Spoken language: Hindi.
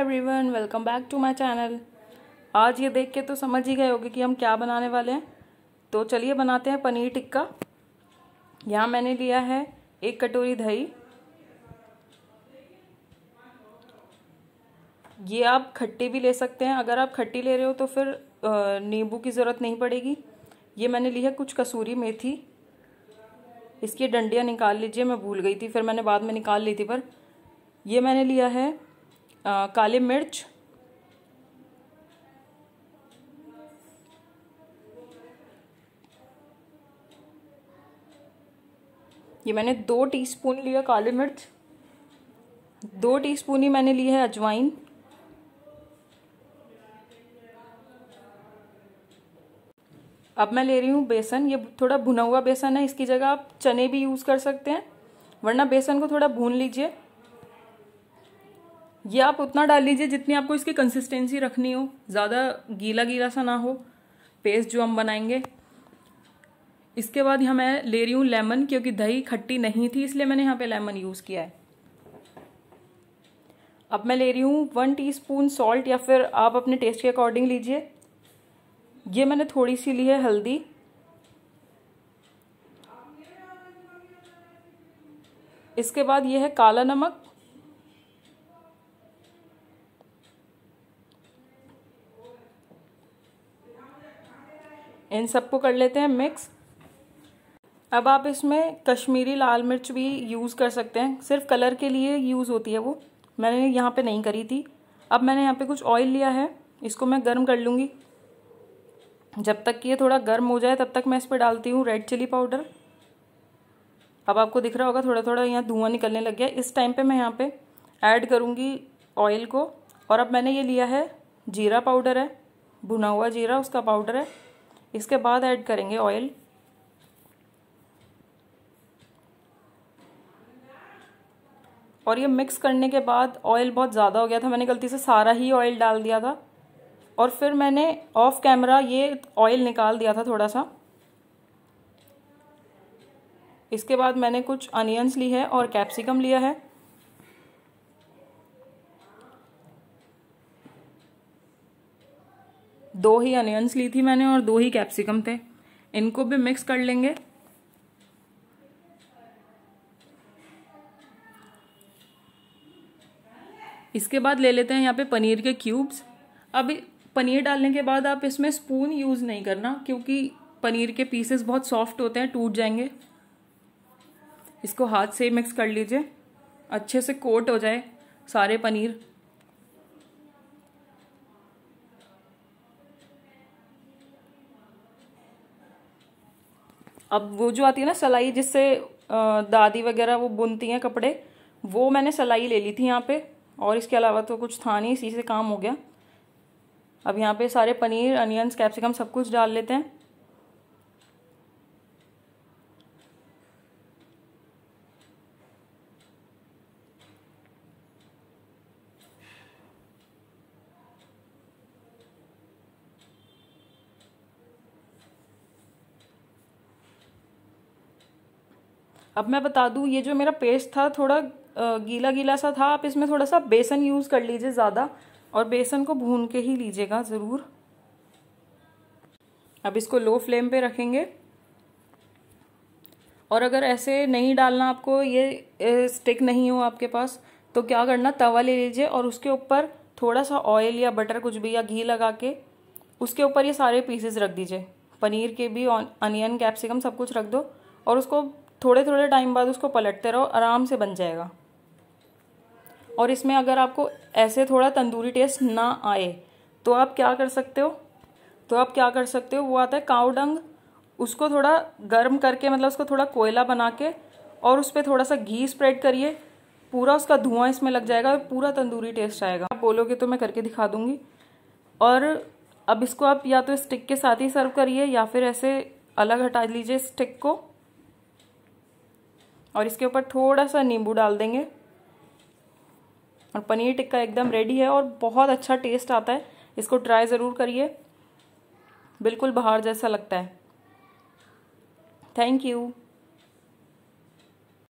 everyone welcome back to my channel आज ये देख के तो समझ ही गए होगे कि हम क्या बनाने वाले हैं तो चलिए बनाते हैं पनीर टिक्का यहाँ मैंने लिया है एक कटोरी दही ये आप खट्टी भी ले सकते हैं अगर आप खट्टी ले रहे हो तो फिर नींबू की ज़रूरत नहीं पड़ेगी ये मैंने ली है कुछ कसूरी मेथी इसकी डंडियाँ निकाल लीजिए मैं भूल गई थी फिर मैंने बाद में निकाल ली थी पर ये मैंने लिया है काली मिर्च ये मैंने दो टीस्पून लिया काली मिर्च दो टीस्पून ही मैंने ली है अजवाइन अब मैं ले रही हूँ बेसन ये थोड़ा भुना हुआ बेसन है इसकी जगह आप चने भी यूज़ कर सकते हैं वरना बेसन को थोड़ा भून लीजिए ये आप उतना डाल लीजिए जितनी आपको इसकी कंसिस्टेंसी रखनी हो ज़्यादा गीला गीला सा ना हो पेस्ट जो हम बनाएंगे इसके बाद यहाँ मैं ले रही हूँ लेमन क्योंकि दही खट्टी नहीं थी इसलिए मैंने यहाँ पे लेमन यूज़ किया है अब मैं ले रही हूँ वन टीस्पून सॉल्ट या फिर आप अपने टेस्ट के अकॉर्डिंग लीजिए ये मैंने थोड़ी सी ली है हल्दी इसके बाद ये है काला नमक इन सबको कर लेते हैं मिक्स अब आप इसमें कश्मीरी लाल मिर्च भी यूज़ कर सकते हैं सिर्फ कलर के लिए यूज़ होती है वो मैंने यहाँ पे नहीं करी थी अब मैंने यहाँ पे कुछ ऑयल लिया है इसको मैं गर्म कर लूँगी जब तक कि ये थोड़ा गर्म हो जाए तब तक मैं इस पर डालती हूँ रेड चिली पाउडर अब आपको दिख रहा होगा थोड़ा थोड़ा यहाँ धुआं निकलने लग गया इस टाइम पर मैं यहाँ पर ऐड करूँगी ऑयल को और अब मैंने ये लिया है जीरा पाउडर है भुना हुआ जीरा उसका पाउडर है इसके बाद ऐड करेंगे ऑयल और ये मिक्स करने के बाद ऑयल बहुत ज़्यादा हो गया था मैंने गलती से सारा ही ऑयल डाल दिया था और फिर मैंने ऑफ कैमरा ये ऑयल निकाल दिया था थोड़ा सा इसके बाद मैंने कुछ अनियंस ली है और कैप्सिकम लिया है दो ही अनियंस ली थी मैंने और दो ही कैप्सिकम थे इनको भी मिक्स कर लेंगे इसके बाद ले लेते हैं यहाँ पे पनीर के क्यूब्स अब पनीर डालने के बाद आप इसमें स्पून यूज़ नहीं करना क्योंकि पनीर के पीसेस बहुत सॉफ्ट होते हैं टूट जाएंगे इसको हाथ से मिक्स कर लीजिए अच्छे से कोट हो जाए सारे पनीर अब वो जो आती है ना सलाई जिससे दादी वगैरह वो बुनती हैं कपड़े वो मैंने सलाई ले ली थी यहाँ पे और इसके अलावा तो कुछ था नहीं इसी से काम हो गया अब यहाँ पे सारे पनीर अनियंस कैप्सिकम सब कुछ डाल लेते हैं अब मैं बता दूँ ये जो मेरा पेस्ट था थोड़ा गीला गीला सा था आप इसमें थोड़ा सा बेसन यूज़ कर लीजिए ज़्यादा और बेसन को भून के ही लीजिएगा ज़रूर अब इसको लो फ्लेम पे रखेंगे और अगर ऐसे नहीं डालना आपको ये स्टिक नहीं हो आपके पास तो क्या करना तवा ले लीजिए और उसके ऊपर थोड़ा सा ऑयल या बटर कुछ भी या घी लगा के उसके ऊपर ये सारे पीसेस रख दीजिए पनीर के भी अनियन कैप्सिकम सब कुछ रख दो और उसको थोड़े थोड़े टाइम बाद उसको पलटते रहो आराम से बन जाएगा और इसमें अगर आपको ऐसे थोड़ा तंदूरी टेस्ट ना आए तो आप क्या कर सकते हो तो आप क्या कर सकते हो वो आता है कावडंग उसको थोड़ा गर्म करके मतलब उसको थोड़ा कोयला बना के और उस पर थोड़ा सा घी स्प्रेड करिए पूरा उसका धुआं इसमें लग जाएगा और पूरा तंदूरी टेस्ट आएगा आप बोलोगे तो मैं करके दिखा दूंगी और अब इसको आप या तो स्टिक के साथ ही सर्व करिए या फिर ऐसे अलग हटा लीजिए स्टिक को और इसके ऊपर थोड़ा सा नींबू डाल देंगे और पनीर टिक्का एकदम रेडी है और बहुत अच्छा टेस्ट आता है इसको ट्राई ज़रूर करिए बिल्कुल बाहर जैसा लगता है थैंक यू